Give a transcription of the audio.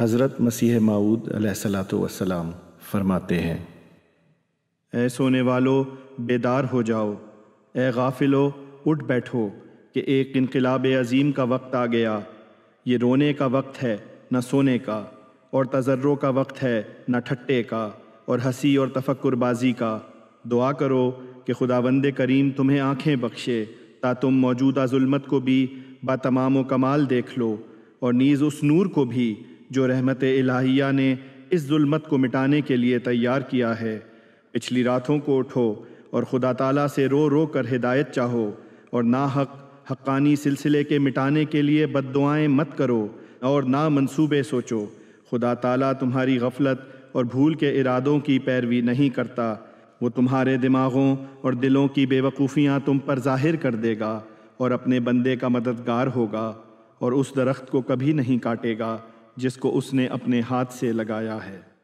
हज़रत मसीह माऊद अलैहिस्सलाम फरमाते हैं ए सोने वालो बेदार हो जाओ ए गाफिलो उठ बैठो कि एक इनकलाब अजीम का वक्त आ गया ये रोने का वक्त है न सोने का और तजर्रों का वक्त है न ठट्टे का और हंसी और तफक्बाजी का दुआ करो कि खुदा खुदावंद करीम तुम्हें आँखें बख्शे ता तुम मौजूदा जुल्मत को भी बा तमाम कमाल देख लो और नीज़ उस नूर को भी जो रहमत इलाहिया ने इस जुल्मत को मिटाने के लिए तैयार किया है पिछली रातों को उठो और खुदा ताला से रो रो कर हिदायत चाहो और ना हक हक्कानी सिलसिले के मिटाने के लिए बद मत करो और ना मंसूबे सोचो खुदा ताला तुम्हारी गफलत और भूल के इरादों की पैरवी नहीं करता वो तुम्हारे दिमागों और दिलों की बेवकूफ़ियाँ तुम पर जाहिर कर देगा और अपने बंदे का मददगार होगा और उस दरख्त को कभी नहीं काटेगा जिसको उसने अपने हाथ से लगाया है